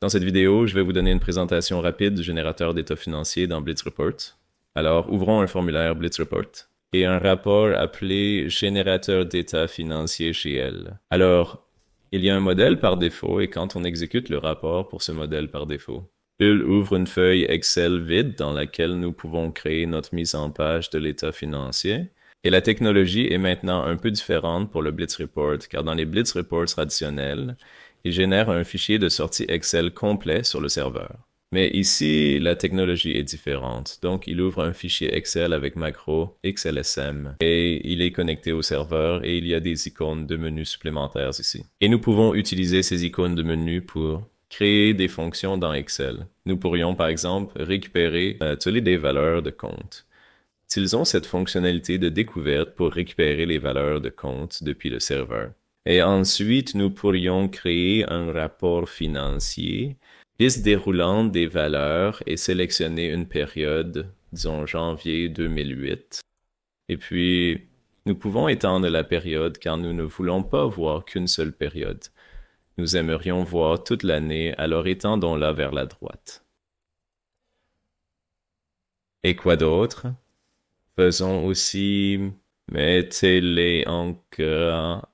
Dans cette vidéo, je vais vous donner une présentation rapide du générateur d'état financier dans Blitz Report. Alors, ouvrons un formulaire Blitz Report et un rapport appelé Générateur d'état financier chez elle. Alors, il y a un modèle par défaut et quand on exécute le rapport pour ce modèle par défaut, il ouvre une feuille Excel vide dans laquelle nous pouvons créer notre mise en page de l'état financier. Et la technologie est maintenant un peu différente pour le Blitz Report, car dans les Blitz Reports traditionnels, il génère un fichier de sortie Excel complet sur le serveur. Mais ici, la technologie est différente. Donc, il ouvre un fichier Excel avec macro XLSM et il est connecté au serveur et il y a des icônes de menus supplémentaires ici. Et nous pouvons utiliser ces icônes de menu pour créer des fonctions dans Excel. Nous pourrions, par exemple, récupérer euh, des valeurs de compte. Utilisons cette fonctionnalité de découverte pour récupérer les valeurs de compte depuis le serveur et ensuite nous pourrions créer un rapport financier, liste déroulant des valeurs et sélectionner une période, disons janvier 2008. Et puis, nous pouvons étendre la période car nous ne voulons pas voir qu'une seule période. Nous aimerions voir toute l'année, alors étendons-la vers la droite. Et quoi d'autre Faisons aussi mettez-les en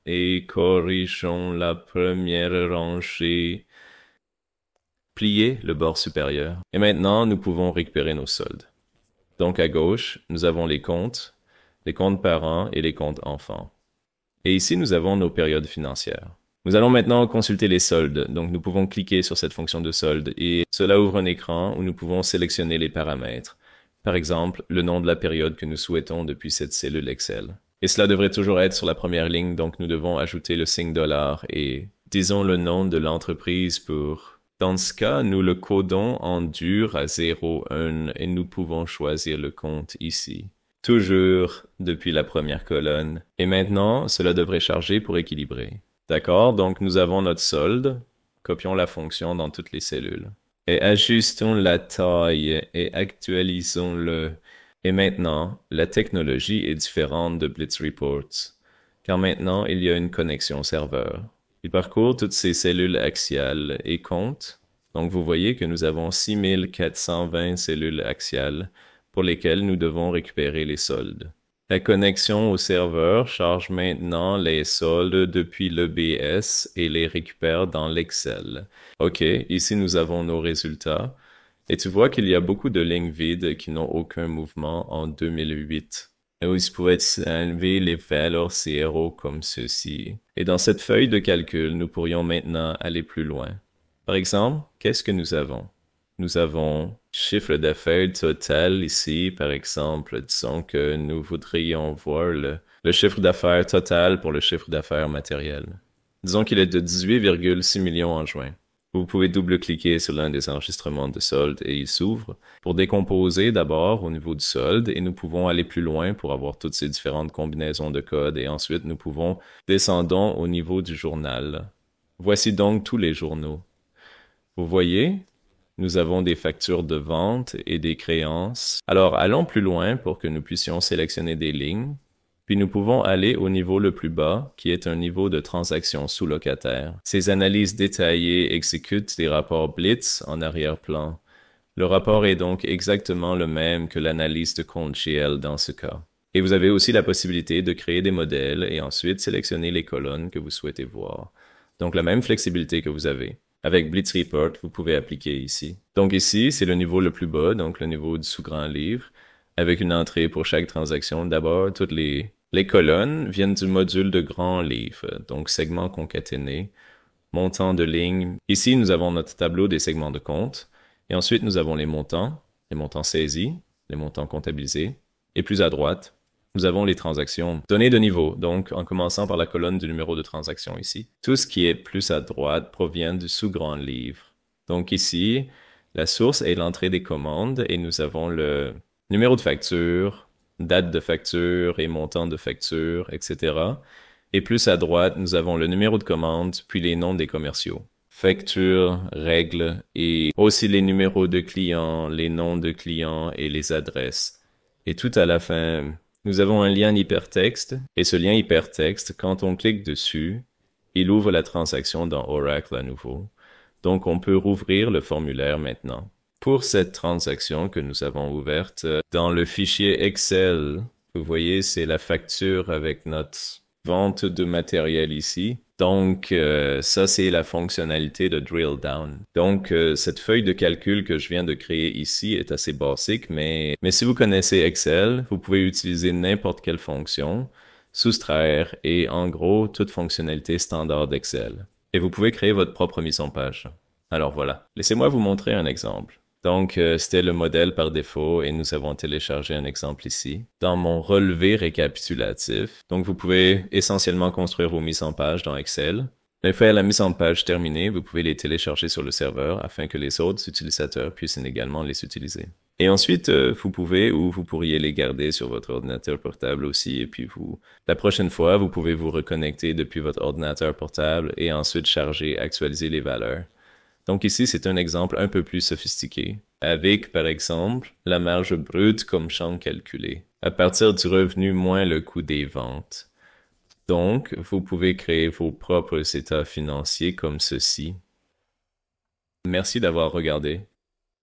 et corrigeons la première rangée. Pliez le bord supérieur. Et maintenant, nous pouvons récupérer nos soldes. Donc à gauche, nous avons les comptes, les comptes parents et les comptes enfants. Et ici, nous avons nos périodes financières. Nous allons maintenant consulter les soldes. Donc nous pouvons cliquer sur cette fonction de solde et cela ouvre un écran où nous pouvons sélectionner les paramètres. Par exemple, le nom de la période que nous souhaitons depuis cette cellule Excel. Et cela devrait toujours être sur la première ligne, donc nous devons ajouter le signe dollar et disons le nom de l'entreprise pour... Dans ce cas, nous le codons en dur à 0,1 et nous pouvons choisir le compte ici. Toujours depuis la première colonne. Et maintenant, cela devrait charger pour équilibrer. D'accord, donc nous avons notre solde. Copions la fonction dans toutes les cellules et ajustons la taille et actualisons-le. Et maintenant, la technologie est différente de Blitz Reports, car maintenant il y a une connexion serveur. Il parcourt toutes ces cellules axiales et compte. Donc vous voyez que nous avons 6420 cellules axiales pour lesquelles nous devons récupérer les soldes. La connexion au serveur charge maintenant les soldes depuis l'EBS et les récupère dans l'Excel. OK, ici nous avons nos résultats. Et tu vois qu'il y a beaucoup de lignes vides qui n'ont aucun mouvement en 2008. aussi il pourrait enlever les valeurs CRO comme ceci. Et dans cette feuille de calcul, nous pourrions maintenant aller plus loin. Par exemple, qu'est-ce que nous avons? Nous avons chiffre d'affaires total ici. Par exemple, disons que nous voudrions voir le, chiffre d'affaires total pour le chiffre d'affaires matériel. Disons qu'il est de 18,6 millions en juin. Vous pouvez double-cliquer sur l'un des enregistrements de solde et il s'ouvre pour décomposer d'abord au niveau du solde et nous pouvons aller plus loin pour avoir toutes ces différentes combinaisons de codes et ensuite nous pouvons descendre au niveau du journal. Voici donc tous les journaux. Vous voyez, nous avons des factures de vente et des créances. Alors allons plus loin pour que nous puissions sélectionner des lignes, puis nous pouvons aller au niveau le plus bas, qui est un niveau de transaction sous-locataire. Ces analyses détaillées exécutent des rapports Blitz en arrière-plan. Le rapport est donc exactement le même que l'analyse de compte GL dans ce cas. Et vous avez aussi la possibilité de créer des modèles et ensuite sélectionner les colonnes que vous souhaitez voir. Donc la même flexibilité que vous avez. Avec Blitz Report, vous pouvez appliquer ici. Donc ici, c'est le niveau le plus bas, donc le niveau du sous-grand livre, avec une entrée pour chaque transaction. D'abord, toutes les, les colonnes viennent du module de grand livre, donc segment concaténé, montant de ligne. Ici, nous avons notre tableau des segments de compte. Et ensuite, nous avons les montants, les montants saisis, les montants comptabilisés. Et plus à droite, nous avons les transactions données de niveau. Donc, en commençant par la colonne du numéro de transaction ici, tout ce qui est plus à droite provient du sous-grand livre. Donc ici, la source est l'entrée des commandes et nous avons le numéro de facture, date de facture et montant de facture, etc. Et plus à droite, nous avons le numéro de commande, puis les noms des commerciaux. Facture, règles et aussi les numéros de clients, les noms de clients et les adresses. Et tout à la fin, nous avons un lien hypertexte, et ce lien hypertexte, quand on clique dessus, il ouvre la transaction dans Oracle à nouveau. Donc on peut rouvrir le formulaire maintenant. Pour cette transaction que nous avons ouverte euh, dans le fichier Excel, vous voyez, c'est la facture avec notre vente de matériel ici. Donc, euh, ça, c'est la fonctionnalité de drill down. Donc, euh, cette feuille de calcul que je viens de créer ici est assez basique, mais, mais si vous connaissez Excel, vous pouvez utiliser n'importe quelle fonction, soustraire et en gros toute fonctionnalité standard d'Excel. Et vous pouvez créer votre propre mise en page. Alors voilà, laissez-moi vous montrer un exemple. Donc, euh, c'était le modèle par défaut et nous avons téléchargé un exemple ici. Dans mon relevé récapitulatif, donc vous pouvez essentiellement construire vos mises en page dans Excel. Une fois la mise en page terminée, vous pouvez les télécharger sur le serveur afin que les autres utilisateurs puissent également les utiliser. Et ensuite, euh, vous pouvez ou vous pourriez les garder sur votre ordinateur portable aussi. Et puis, vous, la prochaine fois, vous pouvez vous reconnecter depuis votre ordinateur portable et ensuite charger, actualiser les valeurs. Donc ici, c'est un exemple un peu plus sophistiqué, avec par exemple la marge brute comme champ calculé, à partir du revenu moins le coût des ventes. Donc, vous pouvez créer vos propres états financiers comme ceci. Merci d'avoir regardé.